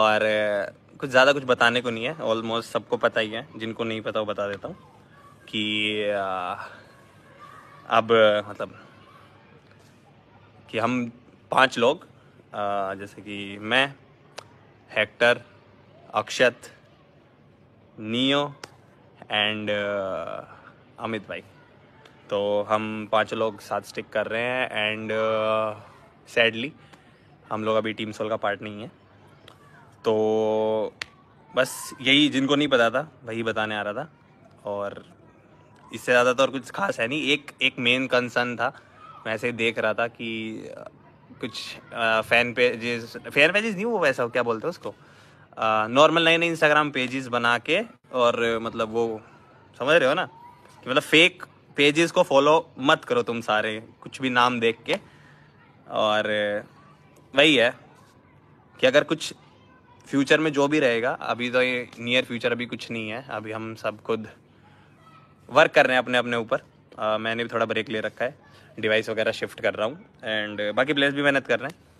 और कुछ ज़्यादा कुछ बताने को नहीं है ऑलमोस्ट सबको पता ही है जिनको नहीं पता वो बता देता हूँ कि अब मतलब कि हम पांच लोग जैसे कि मैं Hector Akshat Neo and Amit भाई तो हम पांच लोग साथ स्टिक कर रहे हैं एंड सैडली हम लोग अभी टीम सोल का पार्ट नहीं है तो बस यही जिनको नहीं पता था वही बताने आ रहा था और इससे ज़्यादा तो और कुछ खास है नहीं एक एक मेन कंसर्न था मैं ऐसे देख रहा था कि कुछ फ़ैन पेजेस फैन पेजेस नहीं वो वैसा हो क्या बोलते हैं उसको नॉर्मल नए नए इंस्टाग्राम पेजेस बना के और मतलब वो समझ रहे हो ना कि मतलब फेक पेजेस को फॉलो मत करो तुम सारे कुछ भी नाम देख के और वही है कि अगर कुछ फ्यूचर में जो भी रहेगा अभी तो ये नियर फ्यूचर अभी कुछ नहीं है अभी हम सब खुद वर्क कर रहे हैं अपने अपने ऊपर मैंने भी थोड़ा ब्रेक ले रखा है डिवाइस वगैरह शिफ्ट कर रहा हूँ एंड बाकी प्लेयर्स भी मेहनत कर रहे हैं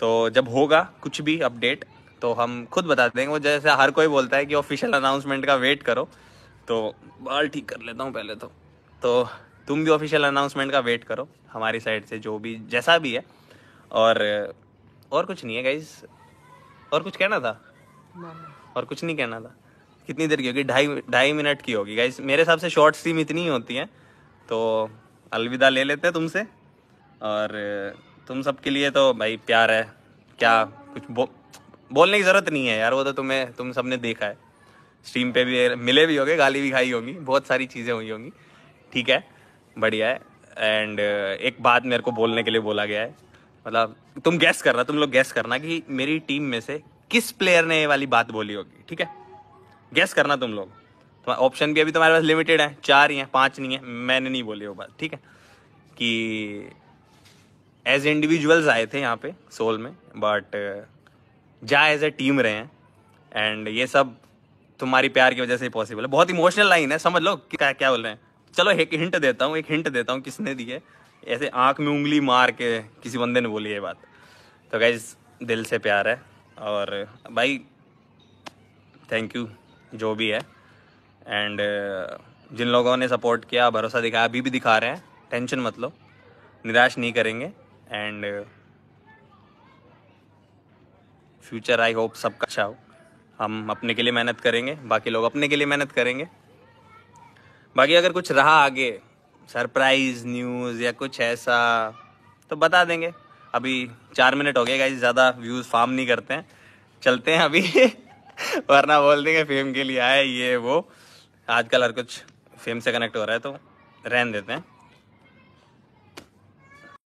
तो जब होगा कुछ भी अपडेट तो हम खुद बता देंगे वो जैसे हर कोई बोलता है कि ऑफिशियल अनाउंसमेंट का वेट करो तो बाल ठीक कर लेता हूँ पहले तो तो तुम भी ऑफिशियल अनाउंसमेंट का वेट करो हमारी साइड से जो भी जैसा भी है और और कुछ नहीं है गाइज़ और कुछ कहना था और कुछ नहीं कहना था कितनी देर की होगी ढाई ढाई मिनट की होगी गाइस मेरे हिसाब से शॉर्ट स्ट्रीम इतनी ही होती है तो अलविदा ले लेते हैं तुमसे और तुम सबके लिए तो भाई प्यार है क्या कुछ बो, बोलने की ज़रूरत नहीं है यार वो तो तुम्हें तुम सब ने देखा है स्ट्रीम पे भी मिले भी होंगे गाली भी खाई होंगी बहुत सारी चीज़ें हुई होंगी ठीक है बढ़िया है एंड एक बात मेरे को बोलने के लिए बोला गया है मतलब तुम गैस करना तुम लोग गैस करना कि मेरी टीम में से किस प्लेयर ने ये वाली बात बोली होगी ठीक है गैस करना तुम लोग ऑप्शन भी अभी तुम्हारे पास लिमिटेड है चार ही हैं पांच नहीं है मैंने नहीं बोली वो बात ठीक है कि एज इंडिविजुअल्स आए थे यहाँ पे सोल में बट जहाँ एज ए टीम रहे हैं एंड ये सब तुम्हारी प्यार की वजह से पॉसिबल है बहुत इमोशनल लाइन है समझ लो क्या क्या बोल रहे हैं चलो एक हिंट देता हूँ एक हिंट देता हूँ किसने दिए ऐसे आँख में उंगली मार के किसी बंदे ने बोली ये बात तो गाइज दिल से प्यार है और भाई थैंक यू जो भी है एंड uh, जिन लोगों ने सपोर्ट किया भरोसा दिखाया अभी भी दिखा रहे हैं टेंशन मत लो निराश नहीं करेंगे एंड फ्यूचर आई होप सबका अच्छा हो हम अपने के लिए मेहनत करेंगे बाकी लोग अपने के लिए मेहनत करेंगे बाकी अगर कुछ रहा आगे सरप्राइज न्यूज़ या कुछ ऐसा तो बता देंगे अभी चार मिनट हो गए गाइज ज़्यादा व्यूज़ फार्म नहीं करते हैं चलते हैं अभी वरना बोल देंगे फेम के लिए आए ये वो आजकल हर कुछ फेम से कनेक्ट हो रहा है तो रहन देते हैं